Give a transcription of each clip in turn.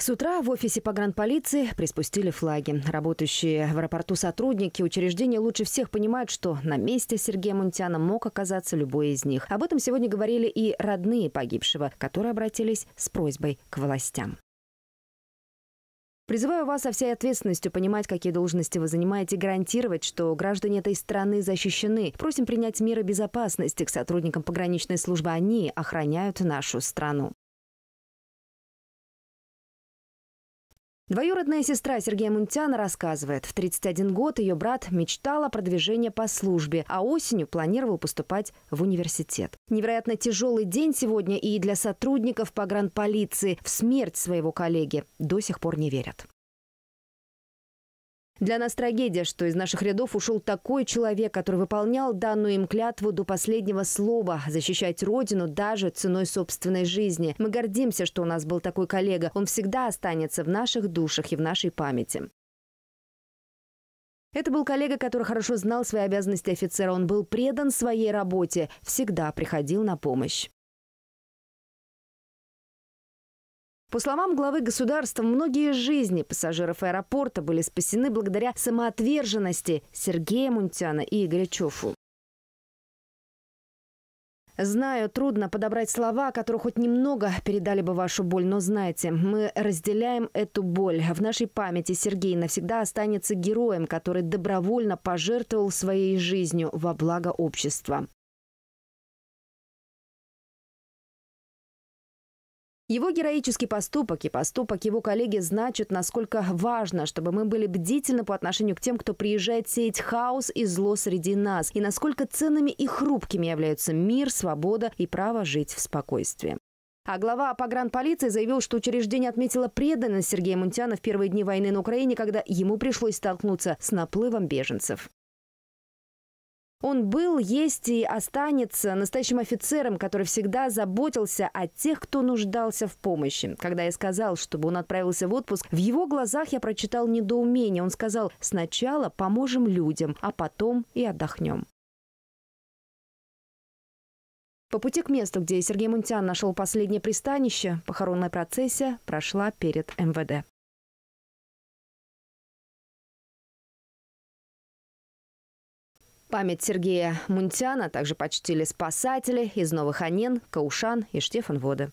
С утра в офисе погранполиции приспустили флаги. Работающие в аэропорту сотрудники учреждения лучше всех понимают, что на месте Сергея Мунтяна мог оказаться любой из них. Об этом сегодня говорили и родные погибшего, которые обратились с просьбой к властям. Призываю вас со всей ответственностью понимать, какие должности вы занимаете, гарантировать, что граждане этой страны защищены. Просим принять меры безопасности к сотрудникам пограничной службы. Они охраняют нашу страну. Двоюродная сестра Сергея Мунтяна рассказывает, в 31 год ее брат мечтал о продвижении по службе, а осенью планировал поступать в университет. Невероятно тяжелый день сегодня и для сотрудников погранполиции. В смерть своего коллеги до сих пор не верят. Для нас трагедия, что из наших рядов ушел такой человек, который выполнял данную им клятву до последнего слова – защищать Родину даже ценой собственной жизни. Мы гордимся, что у нас был такой коллега. Он всегда останется в наших душах и в нашей памяти. Это был коллега, который хорошо знал свои обязанности офицера. Он был предан своей работе, всегда приходил на помощь. По словам главы государства, многие жизни пассажиров аэропорта были спасены благодаря самоотверженности Сергея Мунтяна и Игоря Чуфу. Знаю, трудно подобрать слова, которые хоть немного передали бы вашу боль, но знайте, мы разделяем эту боль. В нашей памяти Сергей навсегда останется героем, который добровольно пожертвовал своей жизнью во благо общества. Его героический поступок и поступок его коллеги значат, насколько важно, чтобы мы были бдительны по отношению к тем, кто приезжает сеять хаос и зло среди нас, и насколько ценными и хрупкими являются мир, свобода и право жить в спокойствии. А глава погранполиции заявил, что учреждение отметило преданность Сергея Мунтяна в первые дни войны на Украине, когда ему пришлось столкнуться с наплывом беженцев. Он был, есть и останется настоящим офицером, который всегда заботился о тех, кто нуждался в помощи. Когда я сказал, чтобы он отправился в отпуск, в его глазах я прочитал недоумение. Он сказал, сначала поможем людям, а потом и отдохнем. По пути к месту, где Сергей Мунтян нашел последнее пристанище, похоронная процессия прошла перед МВД. Память Сергея Мунтяна а также почтили спасатели из Новых Анен, Каушан и Штефанвода.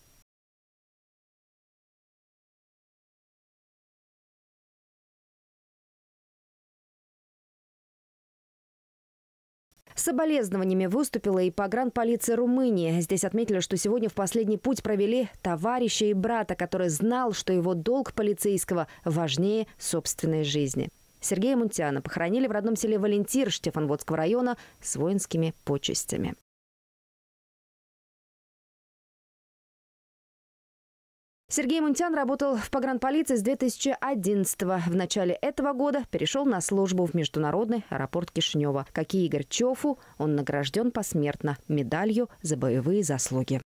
С соболезнованиями выступила и погранполиция Румынии. Здесь отметили, что сегодня в последний путь провели товарища и брата, который знал, что его долг полицейского важнее собственной жизни. Сергея Мунтяна похоронили в родном селе Валентир Штефанводского района с воинскими почестями. Сергей Мунтян работал в погранполиции с 2011 -го. В начале этого года перешел на службу в международный аэропорт Кишинева. Как и Игорь Чофу, он награжден посмертно медалью за боевые заслуги.